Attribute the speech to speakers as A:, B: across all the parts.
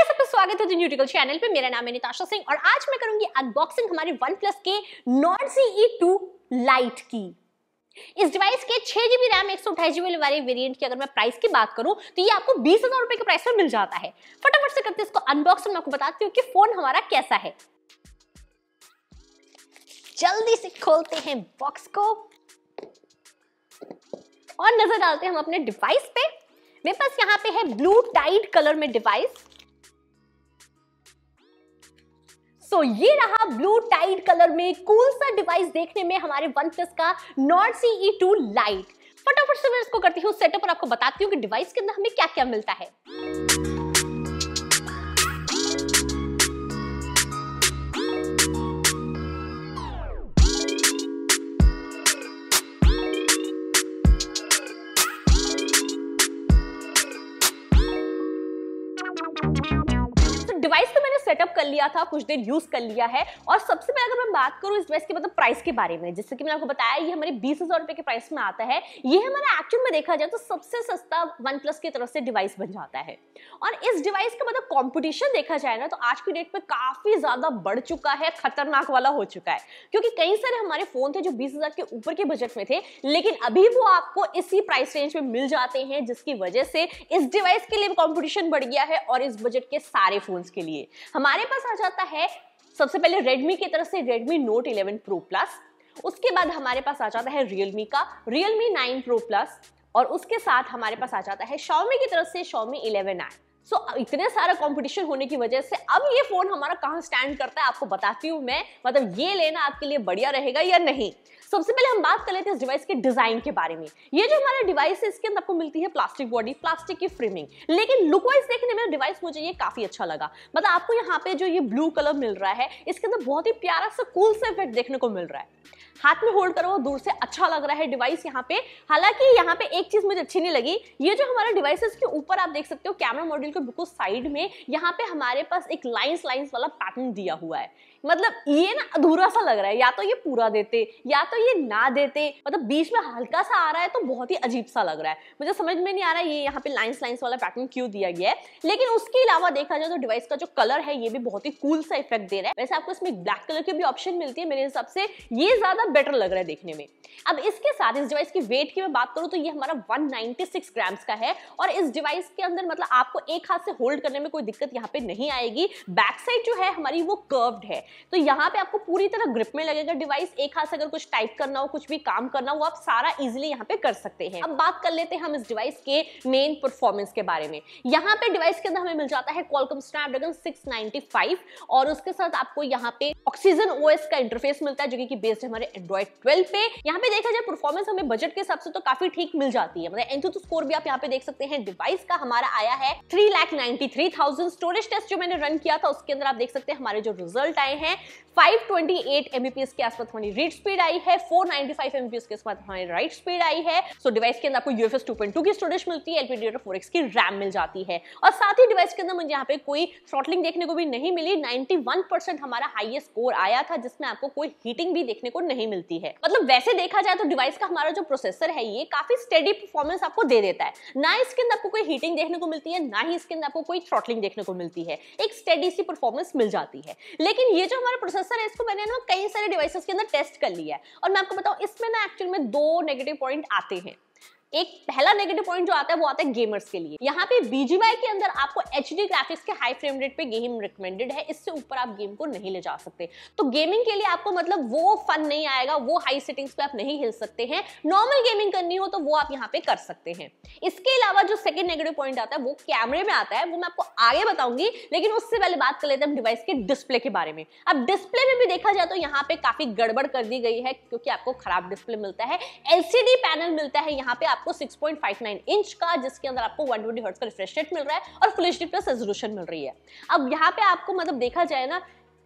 A: चलिए सबका तो स्वागत है द न्यूटिकल चैनल पे मेरा नाम है निताशा सिंह और आज मैं करूंगी अनबॉक्सिंग हमारे वन प्लस के Nord C E two Lite की इस डिवाइस के छह जीबी रैम एक सौ अठाई जीबी वाले वेरिएंट की अगर मैं प्राइस की बात करूं तो ये आपको बीस हजार रुपए के प्राइस में मिल जाता है फटाफट से करते इसको अनबॉक्स मैं आपको बताती हूँ कि फोन हमारा कैसा है जल्दी से खोलते हैं बॉक्स को और नजर डालते हैं हम अपने डिवाइस पे मेरे पास यहाँ पे है ब्लू टाइड कलर में डिवाइस सो so, ये रहा ब्लू टाइड कलर में कूल सा डिवाइस देखने में हमारे वन प्लस का Nord C E two Lite फटाफट से मैं इसको करती हूँ सेटअप और आपको बताती हूँ कि डिवाइस के अंदर हमें क्या क्या मिलता है लिया था कुछ देर यूज कर लिया है और सबसे पहले अगर मैं बात करूं इस ड्रेस के मतलब प्राइस के बारे में जैसे कि मैंने आपको बताया ये हमारे बीस हजार रुपए के प्राइस में आता है ये हमारा एक्चुअल में देखा जाए तो सबसे सस्ता वन प्लस की तरफ से डिवाइस बन जाता है और इस डिवाइस का मतलब कॉम्पिटिशन देखा जाए ना तो आज की डेट में काफी ज्यादा बढ़ चुका है खतरनाक वाला हो चुका है क्योंकि कई सारे हमारे फोन थे जो बीस के ऊपर के बजट में थे लेकिन अभी वो आपको इसी प्राइस रेंज में मिल जाते हैं जिसकी वजह से इस डिवाइस के लिए कॉम्पिटिशन बढ़ गया है और इस बजट के सारे फोन के लिए हमारे पास पास आ जाता है सबसे पहले Redmi की तरफ से Redmi Note 11 Pro Plus उसके बाद हमारे पास आ जाता है Realme का Realme 9 Pro Plus और उसके साथ हमारे पास आ जाता है Xiaomi की तरफ से Xiaomi 11i सो so, इतने सारा कंपटीशन होने की वजह से अब ये फोन हमारा कहाँ स्टैंड करता है आपको बताती हूँ मैं मतलब ये लेना आपके लिए बढ़िया रहेगा या नहीं सबसे पहले हम बात कर लेते हैं इस डिवाइस के डिजाइन के बारे में ये जो हमारा डिवाइस है इसके अंदर आपको मिलती है प्लास्टिक बॉडी प्लास्टिक की फ्रेमिंग लेकिन लुक वाइज देखने में डिवाइस मुझे ये काफी अच्छा लगा मतलब आपको यहाँ पे जो ये ब्लू कलर मिल रहा है इसके अंदर बहुत ही प्यारा सा कूल सा इफेक्ट देखने को मिल रहा है हाथ में होल्ड करो दूर से अच्छा लग रहा है डिवाइस यहाँ पे हालांकि यहाँ पे एक चीज मुझे अच्छी नहीं लगी ये जो हमारा डिवाइसेस के ऊपर आप देख सकते हो कैमरा मॉड्यूल के बिल्कुल साइड में यहाँ पे हमारे पास एक लाइंस लाइंस वाला पैटर्न दिया हुआ है मतलब ये ना अधूरा सा लग रहा है या तो ये पूरा देते या तो ये ना देते मतलब बीच में हल्का सा आ रहा है तो बहुत ही अजीब सा लग रहा है मुझे समझ में नहीं आ रहा है ये यहाँ पे लाइंस लाइंस वाला पैटर्न क्यों दिया गया है लेकिन उसके अलावा देखा जाए तो डिवाइस का जो कलर है ये भी बहुत ही कूल सा इफेक्ट दे रहा है वैसे आपको इसमें ब्लैक कलर की भी ऑप्शन मिलती है मेरे हिसाब से ये ज्यादा बेटर लग रहा है देखने में अब इसके साथ इस डिवाइस की वेट की मैं बात करूं तो ये हमारा 196 ग्राम्स का है और इस डिवाइस के अंदर मतलब आपको एक हाथ से होल्ड करने में कोई दिक्कत यहाँ पे नहीं आएगी बैक साइड जो है हमारी वो कर्व्ड है तो यहाँ पे आपको पूरी तरह ग्रिप में लगेगा डिवाइस एक हाथ से अगर कुछ टाइप करना हो कुछ भी काम करना हो आप सारा इजिली यहाँ पे कर सकते हैं अब बात कर लेते हैं हम इस डिवाइस के मेन परफॉर्मेंस के बारे में यहाँ पे डिवाइस के अंदर हमें मिल जाता है कॉलकम स्नैपड्रैगन 695 और उसके साथ आपको यहाँ पे ऑक्सीजन ओ का इंटरफेस मिलता है जो कि बेस्ड हमारे एंड्रॉइड ट्वेल्व पे यहाँ पे देखा जाए परफॉर्मेंस हमें बजट के हिसाब से तो काफी ठीक मिल जाती है मतलब स्कोर भी आप यहाँ पे देख सकते हैं डिवाइस का हमारा आया है three lakh ninety three thousand storage test जो मैंने रन किया था उसके अंदर आप देख सकते हैं हमारे जो रिजल्ट आए हैं 528 mbps के आसपास हमारी रीड स्पीड आई है के आसपास हमारी राइट स्पीड आई है सो डिवाइस के अंदर आपको यूएफएस की स्टोरेज मिलती है एलपीडी फोर की रैम मिल जाती है और साथ ही डिवाइस के अंदर मुझे यहाँ पे कोई थ्रॉटलिंग देखने को भी नहीं मिली परसेंट हमारा हाईएस्ट स्कोर आया था जिसमें आपको कोई हीटिंग भी देखने को नहीं मिलती है मतलब वैसे देखा जाए तो डिवाइस का हमारा जो प्रोसेसर है ये काफी स्टेडी परफॉर्मेंस आपको दे देता है ना इसके अंदर आपको कोई हीटिंग देखने को मिलती है ना ही इसके अंदर आपको कोई थ्रॉटलिंग देखने को मिलती है एक स्टेडी सी परफॉर्मेंस मिल जाती है लेकिन ये जो हमारा प्रोसेसर है इसको मैंने ना कई सारे डिवाइसेस के अंदर टेस्ट कर लिया है और मैं आपको बताऊँ इसमें ना एक्चुअल में दो नेगेटिव पॉइंट आते हैं एक पहला नेगेटिव पॉइंट जो आता है वो आता है गेमर्स के लिए यहाँ पे बीजीवाई के अंदर आपको एच ग्राफिक्स के हाई फ्रेम रेट पे गेम रिकमेंडेड है इससे ऊपर आप गेम को नहीं ले जा सकते तो गेमिंग के लिए आपको मतलब वो फन नहीं आएगा वो हाई सेटिंग्स पे आप नहीं हिल सकते हैं नॉर्मल गेमिंग करनी हो तो वो आप यहाँ पे कर सकते हैं इसके अलावा जो सेकेंड नेगेटिव पॉइंट आता है वो कैमरे में आता है वो मैं आपको आगे बताऊंगी लेकिन उससे पहले बात कर लेते हैं डिवाइस के डिस्प्ले के बारे में अब डिस्प्ले में भी देखा जाए तो यहाँ पे काफी गड़बड़ कर दी गई है क्योंकि आपको खराब डिस्प्ले मिलता है एलसीडी पैनल मिलता है यहाँ पे आप आपको 6.59 इंच का जिसके अंदर आपको 120 ट्वेंटी का रिफ्रेश रेट मिल रहा है और फुल एच प्लस रेजोल्यूशन मिल रही है अब यहाँ पे आपको मतलब देखा जाए ना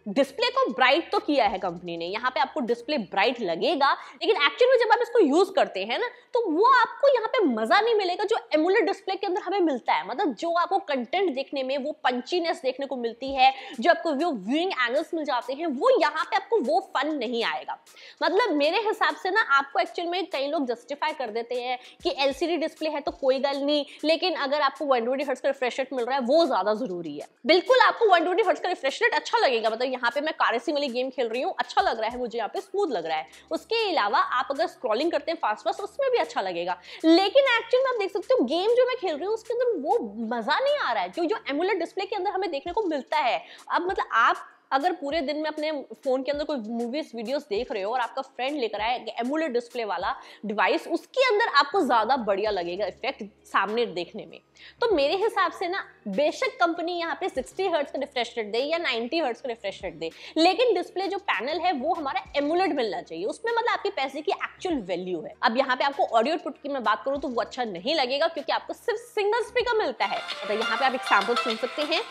A: डिस्प्ले को ब्राइट तो किया है कंपनी ने यहाँ पे आपको डिस्प्ले ब्राइट लगेगा लेकिन एक्चुअल में जब आप इसको यूज करते हैं ना तो वो आपको यहाँ पे मजा नहीं मिलेगा जो एमुलर डिस्प्ले के अंदर हमें मिलता है मतलब जो आपको कंटेंट देखने में वो पंचीनेस देखने को मिलती है जो आपको व्यू व्यूइंग एंगल्स मिल जाते हैं वो यहाँ पे आपको वो फन नहीं आएगा मतलब मेरे हिसाब से ना आपको एक्चुअल में कई लोग जस्टिफाई कर देते हैं कि एलसीडी डिस्प्ले है तो कोई गल नहीं लेकिन अगर आपको वन ट्वेंटी हर्ट्स का रिफ्रेश रेट मिल रहा है वो ज्यादा जरूरी है बिल्कुल आपको वन ट्वेंटी हर्ट्स का रिफ्रेश रेट अच्छा लगेगा मतलब यहाँ पे मैं कारेसिंग वाली गेम खेल रही हूँ अच्छा लग रहा है मुझे यहाँ पे स्मूथ लग रहा है उसके अलावा आप अगर स्क्रॉलिंग करते हैं फास्ट फास्ट उसमें भी अच्छा लगेगा लेकिन एक्चुअल में आप देख सकते हो गेम जो मैं खेल रही हूँ उसके अंदर वो मजा नहीं आ रहा है जो जो एमुलर डिस्प्ले के अंदर हमें देखने को मिलता है अब मतलब आप अगर पूरे दिन में अपने फोन के अंदर कोई मूवीज वीडियोस देख रहे हो और आपका फ्रेंड लेकर आए एमुलेट डिस्प्ले वाला डिवाइस उसके अंदर आपको ज़्यादा बढ़िया लगेगा इफेक्ट सामने देखने में तो मेरे हिसाब से ना बेशक कंपनी यहाँ पे 60 हर्ट्स का रिफ्रेश रेट दे या 90 हर्ट्स का रिफ्रेश रेट दे लेकिन डिस्प्ले जो पैनल है वो हमारा एमुलेट मिलना चाहिए उसमें मतलब आपके पैसे की एक्चुअल वैल्यू है अब यहाँ पे आपको ऑडियो पुट की मैं बात करूँ तो वो अच्छा नहीं लगेगा क्योंकि आपको सिर्फ सिंगल स्पीकर मिलता है तो यहाँ पे आप एक सुन सकते हैं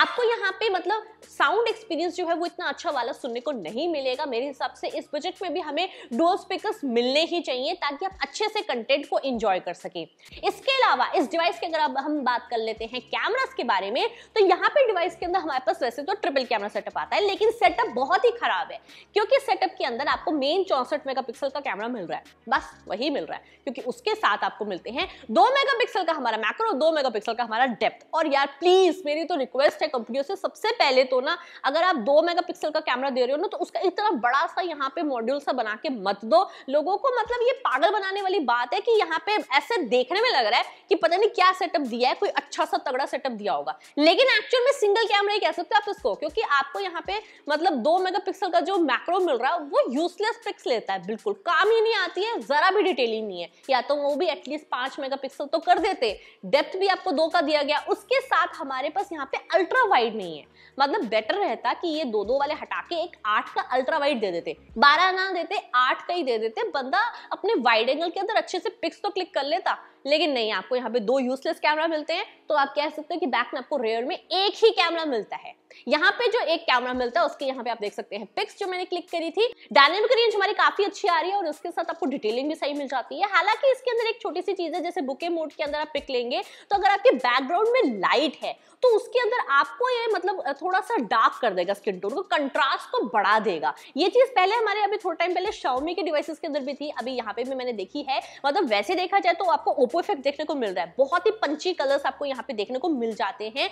A: आपको यहाँ पे मतलब साउंड एक्सपीरियंस जो है वो इतना अच्छा वाला सुनने को नहीं मिलेगा मेरे हिसाब से इस बजट में भी हमें डोर स्पीकर मिलने ही चाहिए ताकि आप अच्छे से कंटेंट को इंजॉय कर सके इसके अलावा इस डिवाइस के अगर हम बात कर लेते हैं कैमराज के बारे में तो यहाँ पे डिवाइस के अंदर हमारे पास वैसे तो ट्रिपल कैमरा सेटअप आता है लेकिन सेटअप बहुत ही खराब है क्योंकि सेटअप के अंदर आपको मेन चौंसठ मेगा का कैमरा मिल रहा है बस वही मिल रहा है क्योंकि उसके साथ आपको मिलते हैं दो मेगा का हमारा मैक्रो दो मेगा का हमारा डेप्थ और यार प्लीज मेरी तो रिक्वेस्ट है कंपनियों से सबसे पहले तो ना अगर आप दो मेगापिक्सल का कैमरा दे रहे हो ना तो उसका इतना बड़ा सा यहाँ पे मॉड्यूल सा बना के मत दो लोगों को मतलब ये पागल बनाने वाली बात है कि यहाँ पे ऐसे देखने में लग रहा है कि पता नहीं क्या सेटअप दिया है कोई अच्छा सा तगड़ा सेटअप दिया होगा लेकिन एक्चुअल में सिंगल कैमरा ही कह सकते हो आप इसको क्योंकि आपको यहाँ पे मतलब दो मेगा का जो मैक्रो मिल रहा है वो यूजलेस पिक्स लेता है बिल्कुल काम ही नहीं आती है जरा भी डिटेलिंग नहीं है या तो वो भी एटलीस्ट पांच मेगा तो कर देते डेप्थ भी आपको दो का दिया गया उसके साथ हमारे पास यहाँ पे अल्ट्रा इतना वाइड नहीं है मतलब बेटर रहता कि ये दो दो वाले हटा के एक आठ का अल्ट्रा वाइड दे देते बारह ना देते आठ का ही दे देते बंदा अपने वाइड एंगल के अंदर अच्छे से पिक्स तो क्लिक कर लेता लेकिन नहीं आपको यहाँ पे दो यूजलेस कैमरा मिलते हैं तो आप कह सकते हो कि बैक में आपको रेयर में एक ही कैमरा मिलता है यहाँ पे जो एक कैमरा मिलता है उसके यहाँ पे आप देख सकते हैं पिक्स जो मैंने क्लिक करी थी डायनेमिक रेंज हमारी काफी अच्छी आ रही है और उसके साथ आपको डिटेलिंग भी सही मिल जाती है हालांकि इसके अंदर एक छोटी सी चीज है जैसे बुके मोड के अंदर आप पिक लेंगे तो अगर आपके बैकग्राउंड में लाइट है तो उसके अंदर आपको ये मतलब थोड़ा सा डार्क कर देगा स्किन टोन को कंट्रास्ट को बढ़ा देगा ये चीज पहले हमारे अभी थोड़ा टाइम पहले शाउमी के डिवाइसेस के अंदर भी थी अभी यहाँ पे भी मैंने देखी है मतलब वैसे देखा जाए तो आपको ओप्पो इफेक्ट देखने को मिल रहा है बहुत ही पंची कलर्स आपको यहाँ पे देखने को मिल जाते हैं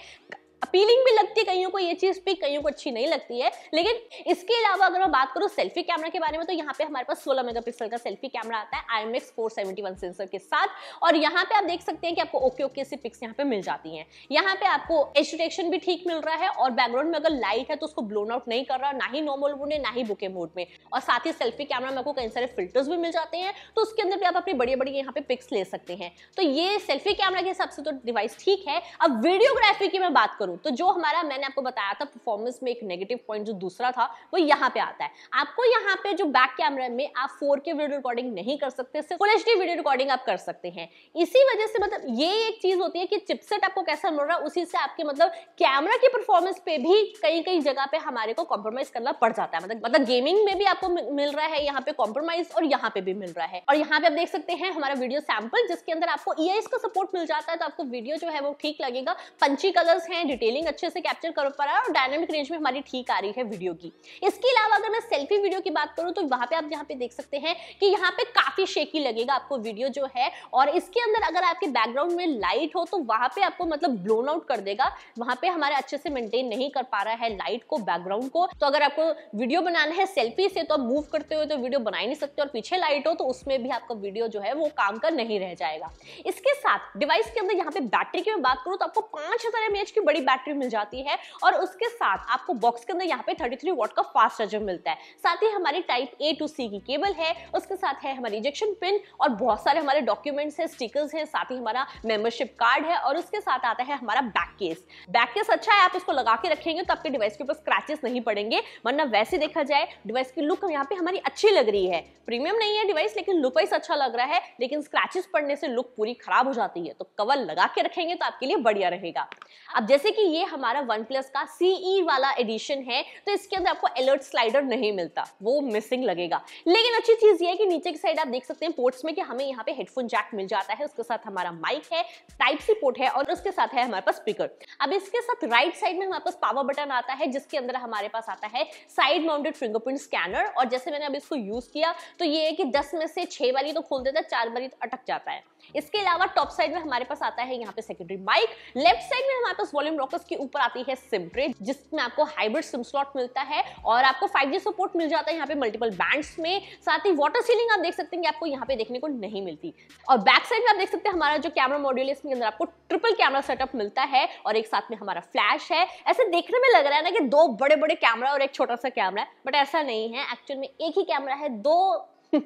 A: अपीलिंग भी लगती है कईयों को ये चीज़ पिक कईयों को अच्छी नहीं लगती है लेकिन इसके अलावा अगर मैं बात करूँ सेल्फी कैमरा के बारे में तो यहाँ पे हमारे पास 16 मेगापिक्सल का सेल्फी कैमरा आता है I M X four sensor के साथ और यहाँ पे आप देख सकते हैं कि आपको ओके ओके से पिक्स यहाँ पे मिल जाती है यहाँ पे आपको एच डिटेक्शन भी ठीक मिल रहा है और बैकग्राउंड में अगर लाइट है तो उसको ब्लोन आउट नहीं कर रहा ना ही नॉर्मल मोड में ना ही बुके मोड में और साथ ही सेल्फी कैमरा में आपको कई सारे फिल्टर्स भी मिल जाते हैं तो उसके अंदर भी आप अपनी बड़ी बड़ी यहाँ पे पिक्स ले सकते हैं तो ये सेल्फी कैमरा के हिसाब से तो डिवाइस ठीक है अब वीडियोग्राफी की मैं बात करूँ करूं तो जो हमारा मैंने आपको बताया था परफॉर्मेंस में एक नेगेटिव पॉइंट जो दूसरा था वो यहाँ पे आता है आपको यहाँ पे जो बैक कैमरा में आप फोर के वीडियो रिकॉर्डिंग नहीं कर सकते सिर्फ फुल एच वीडियो रिकॉर्डिंग आप कर सकते हैं इसी वजह से मतलब ये एक चीज होती है कि चिपसेट आपको कैसा मिल रहा है उसी से आपके मतलब कैमरा की परफॉर्मेंस पे भी कई कई जगह पे हमारे को कॉम्प्रोमाइज करना पड़ जाता है मतलब मतलब गेमिंग में भी आपको मिल रहा है यहाँ पे कॉम्प्रोमाइज और यहाँ पे भी मिल रहा है और यहाँ पे आप देख सकते हैं हमारा वीडियो सैंपल जिसके अंदर आपको ई का सपोर्ट मिल जाता है तो आपको वीडियो जो है वो ठीक लगेगा पंची कलर्स हैं डिटेलिंग अच्छे से कैप्चर कर पा रहा है और डायनेमिक रेंज में हमारी ठीक आ रही है वीडियो की इसके अलावा अगर मैं सेल्फी वीडियो की बात करूँ तो वहाँ पे आप यहाँ पे देख सकते हैं कि यहाँ पे काफी शेकी लगेगा आपको वीडियो जो है और इसके अंदर अगर आपके बैकग्राउंड में लाइट हो तो वहाँ पे आपको मतलब ब्लोन आउट कर देगा वहाँ पे हमारे अच्छे से मेंटेन नहीं कर पा रहा है लाइट को बैकग्राउंड को तो अगर आपको वीडियो बनाना है सेल्फी से तो आप मूव करते हुए तो वीडियो बना ही नहीं सकते और पीछे लाइट हो तो उसमें भी आपका वीडियो जो है वो काम का नहीं रह जाएगा इसके साथ डिवाइस के अंदर यहाँ पे बैटरी की मैं बात करूँ तो आपको पांच हजार की बड़ी बैटरी मिल जाती है और उसके साथ आपको बॉक्स के अंदर यहाँ पे 33 वॉट का फास्ट चार्जर मिलता है साथ ही हमारी टाइप ए टू सी की केबल है उसके साथ है हमारी इंजेक्शन पिन और बहुत सारे हमारे डॉक्यूमेंट्स हैं स्टिकर्स हैं साथ ही हमारा मेंबरशिप कार्ड है और उसके साथ आता है हमारा बैक केस बैक केस अच्छा है आप इसको लगा के रखेंगे तो आपके डिवाइस के ऊपर स्क्रैचेस नहीं पड़ेंगे वरना वैसे देखा जाए डिवाइस की लुक यहाँ पे हमारी अच्छी लग रही है प्रीमियम नहीं है डिवाइस लेकिन लुक वाइज अच्छा लग रहा है लेकिन स्क्रैचेस पड़ने से लुक पूरी खराब हो जाती है तो कवर लगा के रखेंगे तो आपके लिए बढ़िया रहेगा अब जैसे कि ये हमारा वन प्लस का सीई e वाला एडिशन है तो इसके अंदर आपको अलर्ट स्लाइडर नहीं मिलता वो मिसिंग लगेगा लेकिन अच्छी चीज ये है कि नीचे की साइड आप देख सकते हैं पोर्ट्स में कि हमें यहाँ पे हेडफोन जैक मिल जाता है उसके साथ हमारा माइक है टाइप सी पोर्ट है और उसके साथ है हमारे पास स्पीकर अब इसके साथ राइट साइड में हमारे पास पावर बटन आता है जिसके अंदर हमारे पास आता है साइड माउंटेड फिंगरप्रिंट स्कैनर और जैसे मैंने अब इसको यूज किया तो ये है कि दस में से छह बारी तो खोल देता है चार बारी तो अटक जाता है इसके अलावा टॉप साइड में हमारे पास आता है यहाँ पे सेकेंडरी माइक लेफ्ट साइड में हमारे पास वॉल्यूम रॉकर्स के ऊपर आती है सिम ट्रे जिसमें आपको हाइब्रिड सिम स्लॉट मिलता है और आपको फाइव सपोर्ट मिल जाता है यहाँ पे मल्टीपल बैंड्स में साथ ही वाटर सीलिंग आप देख सकते हैं कि आपको यहाँ पे देखने को नहीं मिलती और बैक साइड में आप देख सकते हैं हमारा जो कैमरा मॉड्यूल है इसके अंदर आपको ट्रिपल कैमरा सेटअप मिलता है और एक साथ में हमारा फ्लैश है ऐसे देखने में लग रहा है ना कि दो बड़े बड़े कैमरा और एक छोटा सा कैमरा है बट ऐसा नहीं है एक्चुअल में एक ही कैमरा है दो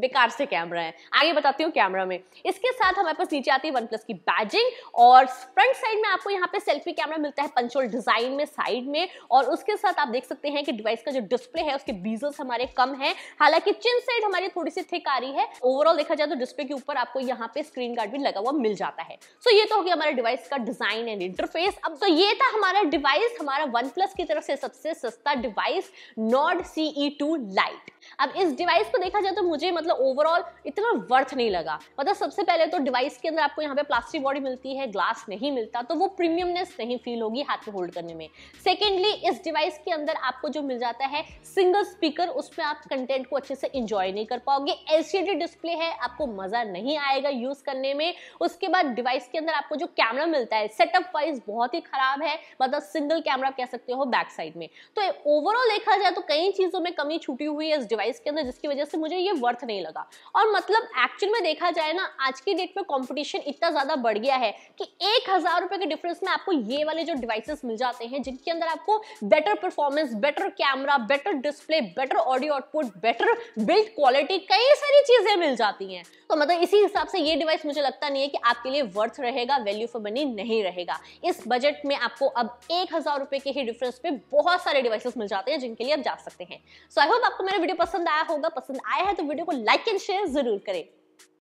A: बेकार से कैमरा है आगे बताती हूँ कैमरा में इसके साथ हमारे पास नीचे आती है वन प्लस की बैजिंग और फ्रंट साइड में आपको यहाँ पे सेल्फी कैमरा मिलता है पंचोल डिजाइन में साइड में और उसके साथ आप देख सकते हैं कि डिवाइस का जो डिस्प्ले है उसके बीजल्स हमारे कम है हालांकि चिन साइड हमारी थोड़ी सी थिक आ रही है ओवरऑल देखा जाए तो डिस्प्ले के ऊपर आपको यहाँ पे स्क्रीन गार्ड भी लगा हुआ मिल जाता है सो ये तो हो गया हमारे डिवाइस का डिजाइन एंड इंटरफेस अब तो ये था हमारा डिवाइस हमारा वन प्लस की तरफ से सबसे सस्ता device Nord CE two Lite अब इस डिवाइस को देखा देखा जाए तो मुझे मतलब ओवरऑल इतना वर्थ नहीं लगा मतलब सबसे पहले तो डिवाइस के अंदर आपको यहाँ पे प्लास्टिक बॉडी मिलती है ग्लास नहीं मिलता तो वो प्रीमियमनेस नहीं फील होगी हाथ में होल्ड करने में सेकेंडली इस डिवाइस के अंदर आपको जो मिल जाता है सिंगल स्पीकर उसमें आप कंटेंट को अच्छे से इंजॉय नहीं कर पाओगे एलसीडी डिस्प्ले है आपको मजा नहीं आएगा यूज करने में उसके बाद डिवाइस के अंदर आपको जो कैमरा मिलता है सेटअप वाइज बहुत ही खराब है मतलब सिंगल कैमरा कह सकते हो बैक साइड में तो ओवरऑल देखा जाए तो कई चीजों में कमी छूटी हुई है इस डिवाइस के अंदर जिसकी वजह से मुझे मुझे ये वर्थ नहीं लगा और मतलब एक्चुअल में देखा जाए ना आज की डेट में कॉम्पिटिशन इतना ज़्यादा बढ़ गया है कि एक हज़ार रुपए के डिफरेंस में आपको ये वाले जो डिवाइसेस मिल जाते हैं जिनके अंदर आपको better performance better camera better display better audio output better build quality कई सारी चीज़ें मिल जाती हैं तो मतलब इसी हिसाब से ये डिवाइस मुझे लगता नहीं है कि आपके लिए वर्थ रहेगा वैल्यू फॉर मनी नहीं रहेगा इस बजट में आपको अब एक हज़ार रुपये के ही डिफरेंस पे बहुत सारे डिवाइसेस मिल जाते हैं जिनके लिए आप जा सकते हैं सो आई होप आपको मेरा वीडियो पसंद आया होगा पसंद आया आया है तो वीडियो को लाइक एंड शेयर जरूर करें